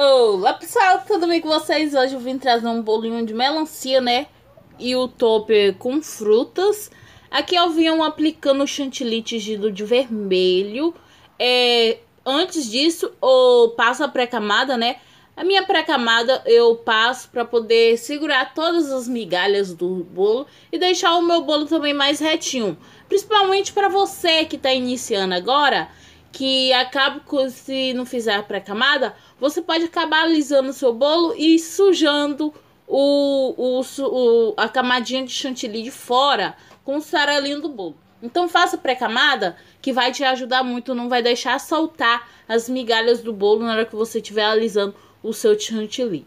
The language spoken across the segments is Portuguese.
Olá pessoal, tudo bem com vocês? Hoje eu vim trazer um bolinho de melancia, né? E o topper com frutas. Aqui eu vim aplicando chantilly tingido de vermelho. É, antes disso, eu passo a pré-camada, né? A minha pré-camada eu passo para poder segurar todas as migalhas do bolo e deixar o meu bolo também mais retinho. Principalmente para você que está iniciando agora que acaba com, se não fizer a pré-camada, você pode acabar alisando o seu bolo e sujando o, o, o, a camadinha de chantilly de fora com o saralinho do bolo. Então faça pré-camada que vai te ajudar muito, não vai deixar soltar as migalhas do bolo na hora que você estiver alisando o seu chantilly.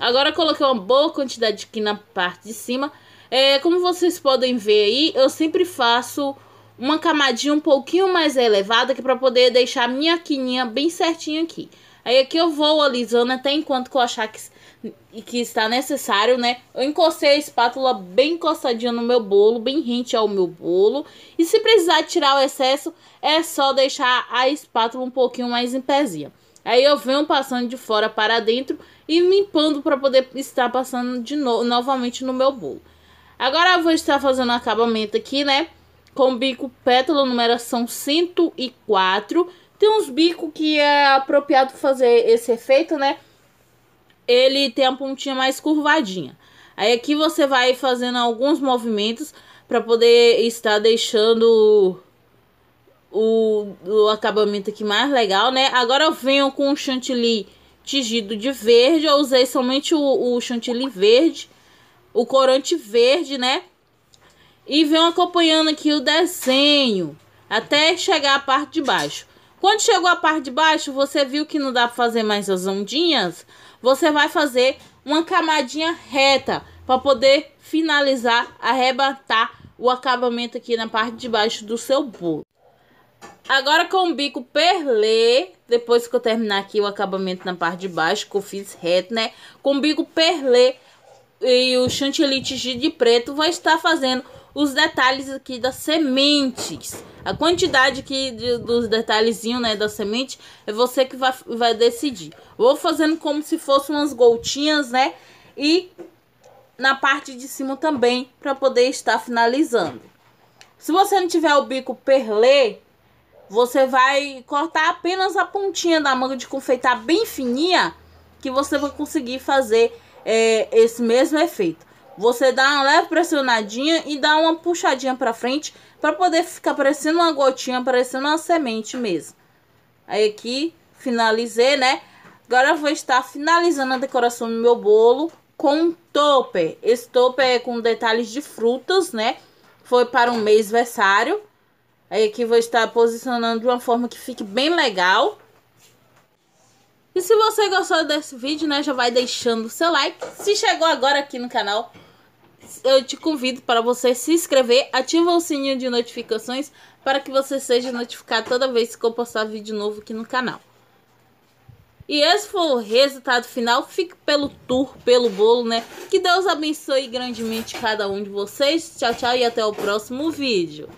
Agora coloquei uma boa quantidade aqui na parte de cima. É, como vocês podem ver aí, eu sempre faço uma camadinha um pouquinho mais elevada que para poder deixar a minha quininha bem certinha aqui. Aí aqui eu vou alisando até enquanto eu achar que, que está necessário, né? Eu encostei a espátula bem encostadinha no meu bolo, bem rente ao meu bolo. E se precisar tirar o excesso, é só deixar a espátula um pouquinho mais em pezinha. Aí eu venho passando de fora para dentro e limpando para poder estar passando de novo novamente no meu bolo. Agora eu vou estar fazendo o acabamento aqui, né? com bico pétalo numeração 104. Tem uns bicos que é apropriado fazer esse efeito, né? Ele tem a pontinha mais curvadinha. Aí aqui você vai fazendo alguns movimentos para poder estar deixando o, o, acabamento aqui mais legal, né? Agora eu venho com o chantilly tingido de verde. Eu usei somente o, o chantilly verde, o corante verde, né? e vem acompanhando aqui o desenho até chegar à parte de baixo. Quando chegou à parte de baixo, você viu que não dá para fazer mais as ondinhas? Você vai fazer uma camadinha reta para poder finalizar, arrebatar o acabamento aqui na parte de baixo do seu bolo. Agora com o bico perlê, depois que eu terminar aqui o acabamento na parte de baixo, que eu fiz reto, né? Com o bico perlê e o chantilly de preto, vai estar fazendo os detalhes aqui das sementes. A quantidade que de, dos detalhezinhos, né, da semente, é você que vai, vai decidir. Vou fazendo como se fossem umas gotinhas, né? E na parte de cima também, para poder estar finalizando. Se você não tiver o bico perlê, você vai cortar apenas a pontinha da manga de confeitar bem fininha, que você vai conseguir fazer é, esse mesmo efeito. Você dá uma leve pressionadinha e dá uma puxadinha para frente para poder ficar parecendo uma gotinha, parecendo uma semente mesmo. Aí aqui, finalizei, né? Agora eu vou estar finalizando a decoração do meu bolo com um topper. Esse topper é com detalhes de frutas, né? Foi para um mês versário. Aí aqui vou estar posicionando de uma forma que fique bem legal. E se você gostou desse vídeo, né, já vai deixando o seu like. Se chegou agora aqui no canal, eu te convido para você se inscrever, ativa o sininho de notificações para que você seja notificado toda vez que eu postar vídeo novo aqui no canal. E esse foi o resultado final. Fique pelo tour, pelo bolo, né? Que Deus abençoe grandemente cada um de vocês. Tchau, tchau e até o próximo vídeo.